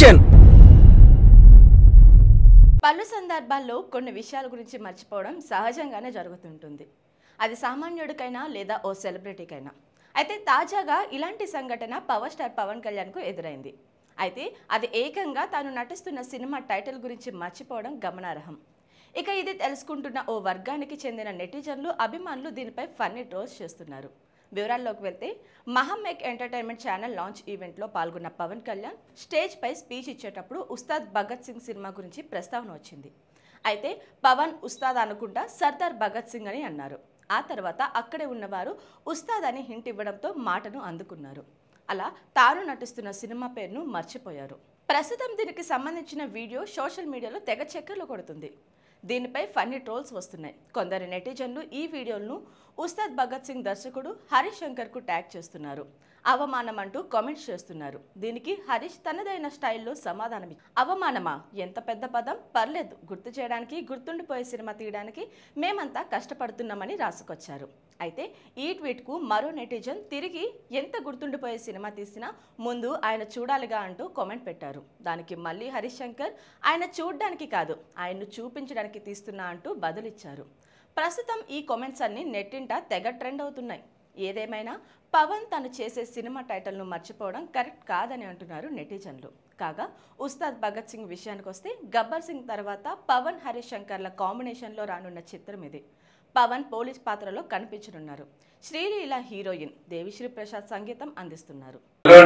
action పలు సందర్భాల్లో కొన్ని విషయాల గురించి మర్చిపోవడం సహజంగానే జరుగుతుంటుంది అది సామాన్యుడికైనా లేదా ఓ సెలబ్రిటీకైనా అయితే తాజాగా ఇలాంటి సంఘటన పవర్ స్టార్ పవన్ కళ్యాణ్కు ఎదురైంది అయితే అది ఏకంగా తాను నటిస్తున్న సినిమా టైటిల్ గురించి మర్చిపోవడం గమనార్హం ఇక ఇది తెలుసుకుంటున్న ఓ వర్గానికి చెందిన నెటిజన్లు అభిమానులు దీనిపై ఫన్నీ ట్రోల్స్ చేస్తున్నారు వివరాల్లోకి వెళ్తే మహమ్మేక్ ఎంటర్టైన్మెంట్ ఛానల్ లాంచ్ ఈవెంట్లో పాల్గొన్న పవన్ కళ్యాణ్ స్టేజ్పై స్పీచ్ ఇచ్చేటప్పుడు ఉస్తాద్ భగత్ సింగ్ సినిమా గురించి ప్రస్తావన వచ్చింది అయితే పవన్ ఉస్తాద్ అనుకుండా సర్దార్ భగత్ సింగ్ అని అన్నారు ఆ తర్వాత అక్కడే ఉన్నవారు ఉస్తాద్ అని హింట్ ఇవ్వడంతో మాటను అందుకున్నారు అలా తాను నటిస్తున్న సినిమా పేరును మర్చిపోయారు ప్రస్తుతం దీనికి సంబంధించిన వీడియో సోషల్ మీడియాలో తెగ చక్కర్లు కొడుతుంది దీనిపై ఫన్నీ ట్రోల్స్ వస్తున్నాయి కొందరు నెటిజన్లు ఈ వీడియోలను ఉస్తాద్ భగత్ సింగ్ దర్శకుడు హరీష్ శంకర్కు ట్యాగ్ చేస్తున్నారు అవమానం అంటూ కామెంట్స్ చేస్తున్నారు దీనికి హరీష్ తనదైన స్టైల్లో సమాధానం అవమానమా ఎంత పెద్ద పదం పర్లేదు గుర్తు చేయడానికి గుర్తుండిపోయే సినిమా తీయడానికి మేమంతా కష్టపడుతున్నామని రాసుకొచ్చారు అయితే ఈ ట్వీట్కు మరో నెటిజన్ తిరిగి ఎంత గుర్తుండిపోయే సినిమా తీసినా ముందు ఆయన చూడాలిగా అంటూ కామెంట్ పెట్టారు దానికి మళ్ళీ హరీష్ శంకర్ ఆయన చూడడానికి కాదు ఆయన్ను చూపించడానికి గారికి తీస్తున్నా అంటూ బదులిచ్చారు ప్రస్తుతం ఈ కామెంట్స్ అన్ని నెట్టింట తెగ ట్రెండ్ అవుతున్నాయి ఏదేమైనా పవన్ తను చేసే సినిమా టైటిల్ను మర్చిపోవడం కరెక్ట్ కాదని అంటున్నారు నెటిజన్లు కాగా ఉస్తాద్ భగత్ సింగ్ విషయానికి వస్తే గబ్బర్ సింగ్ తర్వాత పవన్ హరీష్ శంకర్ల కాంబినేషన్లో రానున్న చిత్రం ఇది పవన్ పోలీస్ పాత్రలో కనిపించనున్నారు శ్రీలీల హీరోయిన్ దేవిశ్రీ ప్రసాద్ సంగీతం అందిస్తున్నారు